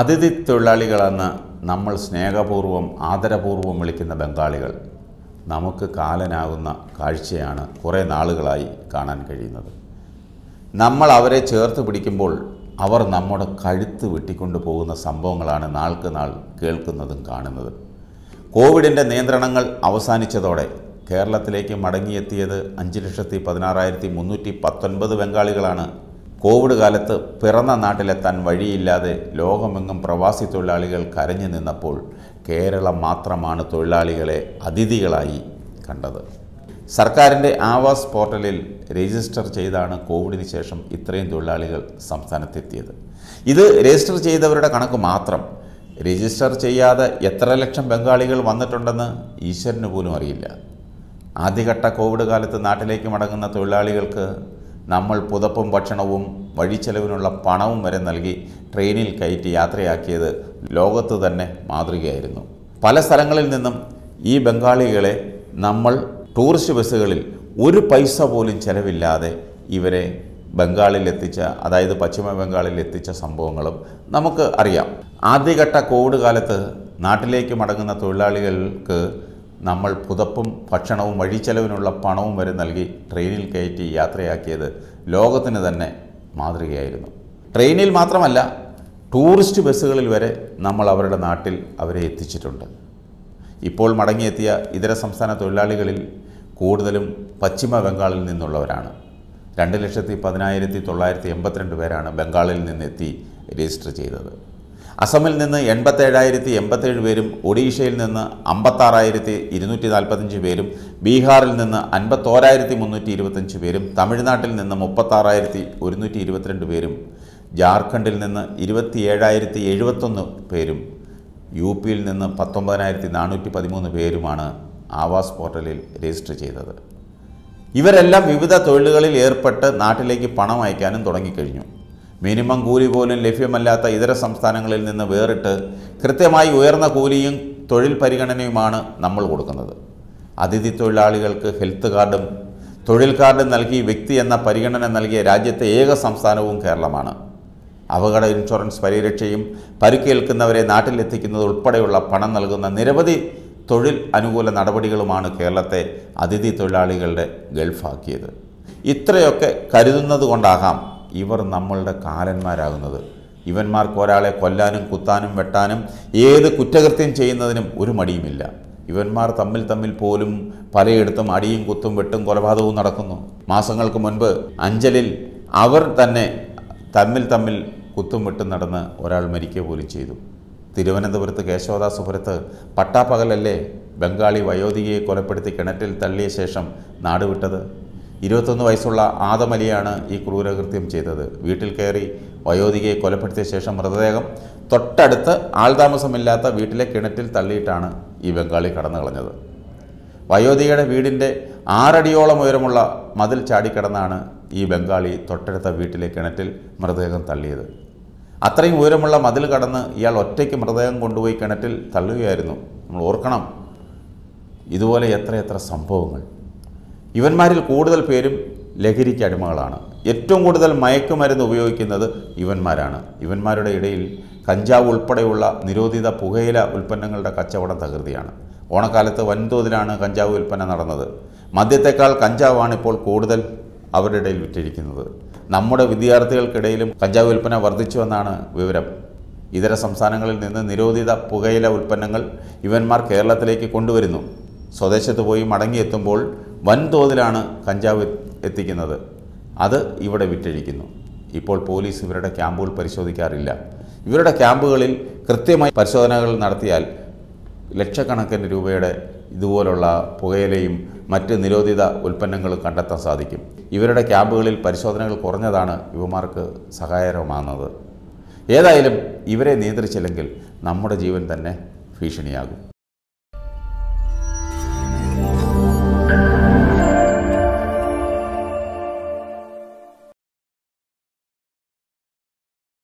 അതിഥി തൊഴിലാളികളെന്ന് നമ്മൾ സ്നേഹപൂർവ്വം ആദരപൂർവ്വം വിളിക്കുന്ന ബംഗാളികൾ നമുക്ക് കാലനാകുന്ന കാഴ്ചയാണ് കുറേ നാളുകളായി കാണാൻ കഴിയുന്നത് നമ്മൾ അവരെ ചേർത്ത് പിടിക്കുമ്പോൾ അവർ നമ്മുടെ കഴുത്ത് വെട്ടിക്കൊണ്ടു പോകുന്ന സംഭവങ്ങളാണ് നാൾക്ക് നാൾ കേൾക്കുന്നതും കാണുന്നത് കോവിഡിൻ്റെ നിയന്ത്രണങ്ങൾ അവസാനിച്ചതോടെ കേരളത്തിലേക്ക് മടങ്ങിയെത്തിയത് അഞ്ച് ലക്ഷത്തി പതിനാറായിരത്തി മുന്നൂറ്റി പത്തൊൻപത് ബംഗാളികളാണ് കോവിഡ് കാലത്ത് പിറന്ന നാട്ടിലെത്താൻ വഴിയില്ലാതെ ലോകമെങ്ങും പ്രവാസി തൊഴിലാളികൾ കരഞ്ഞു നിന്നപ്പോൾ കേരളം മാത്രമാണ് തൊഴിലാളികളെ അതിഥികളായി കണ്ടത് സർക്കാരിൻ്റെ ആവാസ് പോർട്ടലിൽ രജിസ്റ്റർ ചെയ്താണ് കോവിഡിന് ശേഷം ഇത്രയും തൊഴിലാളികൾ സംസ്ഥാനത്തെത്തിയത് ഇത് രജിസ്റ്റർ ചെയ്തവരുടെ കണക്ക് മാത്രം രജിസ്റ്റർ ചെയ്യാതെ എത്ര ലക്ഷം ബംഗാളികൾ വന്നിട്ടുണ്ടെന്ന് ഈശ്വരന് പോലും അറിയില്ല ആദ്യഘട്ട കോവിഡ് കാലത്ത് നാട്ടിലേക്ക് മടങ്ങുന്ന തൊഴിലാളികൾക്ക് നമ്മൾ പുതപ്പും ഭക്ഷണവും വഴിച്ചെലവിനുള്ള പണവും വരെ നൽകി ട്രെയിനിൽ കയറ്റി യാത്രയാക്കിയത് ലോകത്ത് തന്നെ മാതൃകയായിരുന്നു പല സ്ഥലങ്ങളിൽ നിന്നും ഈ ബംഗാളികളെ നമ്മൾ ടൂറിസ്റ്റ് ബസ്സുകളിൽ ഒരു പൈസ പോലും ചെലവില്ലാതെ ഇവരെ ബംഗാളിൽ എത്തിച്ച അതായത് പശ്ചിമ ബംഗാളിൽ എത്തിച്ച സംഭവങ്ങളും നമുക്ക് അറിയാം ആദ്യഘട്ട കോവിഡ് കാലത്ത് നാട്ടിലേക്ക് മടങ്ങുന്ന തൊഴിലാളികൾക്ക് നമ്മൾ പുതപ്പും ഭക്ഷണവും വഴിച്ചെലവിനുള്ള പണവും വരെ നൽകി ട്രെയിനിൽ കയറ്റി യാത്രയാക്കിയത് ലോകത്തിന് തന്നെ മാതൃകയായിരുന്നു ട്രെയിനിൽ മാത്രമല്ല ടൂറിസ്റ്റ് ബസ്സുകളിൽ വരെ നമ്മൾ അവരുടെ നാട്ടിൽ അവരെ എത്തിച്ചിട്ടുണ്ട് ഇപ്പോൾ മടങ്ങിയെത്തിയ ഇതര സംസ്ഥാന തൊഴിലാളികളിൽ കൂടുതലും പശ്ചിമ ബംഗാളിൽ നിന്നുള്ളവരാണ് രണ്ട് ലക്ഷത്തി പതിനായിരത്തി തൊള്ളായിരത്തി എൺപത്തിരണ്ട് പേരാണ് ബംഗാളിൽ നിന്നെത്തി രജിസ്റ്റർ ചെയ്തത് അസമിൽ നിന്ന് എൺപത്തേഴായിരത്തി എൺപത്തേഴ് പേരും ഒഡീഷയിൽ നിന്ന് അമ്പത്താറായിരത്തി ഇരുന്നൂറ്റി നാൽപ്പത്തഞ്ച് പേരും ബീഹാറിൽ നിന്ന് അൻപത്തോരായിരത്തി മുന്നൂറ്റി ഇരുപത്തഞ്ച് പേരും തമിഴ്നാട്ടിൽ നിന്ന് മുപ്പത്താറായിരത്തി ഒരുന്നൂറ്റി ഇരുപത്തിരണ്ട് പേരും ജാർഖണ്ഡിൽ നിന്ന് ഇരുപത്തി ഏഴായിരത്തി എഴുപത്തൊന്ന് പേരും യു പിയിൽ നിന്ന് പത്തൊമ്പതിനായിരത്തി നാനൂറ്റി പതിമൂന്ന് പേരുമാണ് ആവാസ് പോർട്ടലിൽ രജിസ്റ്റർ ചെയ്തത് ഇവരെല്ലാം വിവിധ തൊഴിലുകളിൽ ഏർപ്പെട്ട് നാട്ടിലേക്ക് പണം അയക്കാനും തുടങ്ങിക്കഴിഞ്ഞു മിനിമം കൂലി പോലും ലഭ്യമല്ലാത്ത ഇതര സംസ്ഥാനങ്ങളിൽ നിന്ന് വേറിട്ട് കൃത്യമായി ഉയർന്ന കൂലിയും തൊഴിൽ പരിഗണനയുമാണ് നമ്മൾ കൊടുക്കുന്നത് അതിഥി തൊഴിലാളികൾക്ക് ഹെൽത്ത് കാർഡും തൊഴിൽ കാർഡും നൽകി വ്യക്തി എന്ന പരിഗണന നൽകിയ രാജ്യത്തെ ഏക സംസ്ഥാനവും കേരളമാണ് അപകട ഇൻഷുറൻസ് പരിരക്ഷയും പരിക്കേൽക്കുന്നവരെ നാട്ടിലെത്തിക്കുന്നത് ഉൾപ്പെടെയുള്ള പണം നൽകുന്ന നിരവധി തൊഴിൽ അനുകൂല നടപടികളുമാണ് കേരളത്തെ അതിഥി തൊഴിലാളികളുടെ ഗൾഫാക്കിയത് ഇത്രയൊക്കെ കരുതുന്നത് കൊണ്ടാകാം ഇവർ നമ്മളുടെ കാലന്മാരാകുന്നത് ഇവന്മാർക്ക് ഒരാളെ കൊല്ലാനും കുത്താനും വെട്ടാനും ഏത് കുറ്റകൃത്യം ചെയ്യുന്നതിനും ഒരു മടിയുമില്ല ഇവന്മാർ തമ്മിൽ തമ്മിൽ പോലും പലയിടത്തും അടിയും കുത്തും വെട്ടും കൊലപാതകവും നടക്കുന്നു മാസങ്ങൾക്ക് മുൻപ് അഞ്ചലിൽ അവർ തന്നെ തമ്മിൽ തമ്മിൽ കുത്തും വെട്ടും നടന്ന് ഒരാൾ മരിക്കുക പോലും ചെയ്തു തിരുവനന്തപുരത്ത് കേശവദാസപുരത്ത് പട്ടാപ്പകലല്ലേ ബംഗാളി വയോധികയെ കൊലപ്പെടുത്തി കിണറ്റിൽ തള്ളിയ ശേഷം നാടുവിട്ടത് ഇരുപത്തൊന്ന് വയസ്സുള്ള ആദമലിയാണ് ഈ ക്രൂരകൃത്യം ചെയ്തത് വീട്ടിൽ കയറി വയോധികയെ കൊലപ്പെടുത്തിയ ശേഷം മൃതദേഹം തൊട്ടടുത്ത് ആൾതാമസമില്ലാത്ത വീട്ടിലെ കിണറ്റിൽ തള്ളിയിട്ടാണ് ഈ ബംഗാളി കടന്നു കളഞ്ഞത് വയോധികയുടെ വീടിൻ്റെ ആറടിയോളം ഉയരമുള്ള മതിൽ ചാടിക്കടന്നാണ് ഈ ബംഗാളി തൊട്ടടുത്ത വീട്ടിലെ കിണറ്റിൽ മൃതദേഹം തള്ളിയത് അത്രയും ഉയരമുള്ള മതിൽ കടന്ന് ഇയാൾ ഒറ്റയ്ക്ക് മൃതദേഹം കൊണ്ടുപോയി കിണറ്റിൽ തള്ളുകയായിരുന്നു നമ്മൾ ഓർക്കണം ഇതുപോലെ എത്ര എത്ര സംഭവങ്ങൾ ഇവന്മാരിൽ കൂടുതൽ പേരും ലഹരിക്ക് അടിമകളാണ് ഏറ്റവും കൂടുതൽ മയക്കുമരുന്ന് ഉപയോഗിക്കുന്നത് ഇവന്മാരാണ് ഇവന്മാരുടെ ഇടയിൽ കഞ്ചാവ് ഉൾപ്പെടെയുള്ള നിരോധിത പുകയില ഉൽപ്പന്നങ്ങളുടെ കച്ചവടം തകൃതിയാണ് ഓണക്കാലത്ത് വൻതോതിലാണ് കഞ്ചാവ് വിൽപ്പന നടന്നത് മദ്യത്തെക്കാൾ കഞ്ചാവാണ് ഇപ്പോൾ കൂടുതൽ അവരുടെ ഇടയിൽ വിറ്റിരിക്കുന്നത് നമ്മുടെ വിദ്യാർത്ഥികൾക്കിടയിലും കഞ്ചാവ് വിൽപ്പന വർദ്ധിച്ചുവെന്നാണ് വിവരം ഇതര സംസ്ഥാനങ്ങളിൽ നിന്ന് നിരോധിത പുകയില ഉൽപ്പന്നങ്ങൾ ഇവന്മാർ കേരളത്തിലേക്ക് കൊണ്ടുവരുന്നു സ്വദേശത്ത് പോയി മടങ്ങിയെത്തുമ്പോൾ വൻതോതിലാണ് കഞ്ചാവ് എത്തിക്കുന്നത് അത് ഇവിടെ വിറ്റഴിക്കുന്നു ഇപ്പോൾ പോലീസ് ഇവരുടെ ക്യാമ്പുകൾ പരിശോധിക്കാറില്ല ഇവരുടെ ക്യാമ്പുകളിൽ കൃത്യമായി പരിശോധനകൾ നടത്തിയാൽ ലക്ഷക്കണക്കിന് രൂപയുടെ ഇതുപോലുള്ള പുകയിലയും മറ്റ് നിരോധിത ഉൽപ്പന്നങ്ങളും കണ്ടെത്താൻ സാധിക്കും ഇവരുടെ ക്യാമ്പുകളിൽ പരിശോധനകൾ കുറഞ്ഞതാണ് ഇവമാർക്ക് സഹായകരമാകുന്നത് ഏതായാലും ഇവരെ നിയന്ത്രിച്ചില്ലെങ്കിൽ നമ്മുടെ ജീവൻ തന്നെ ഭീഷണിയാകും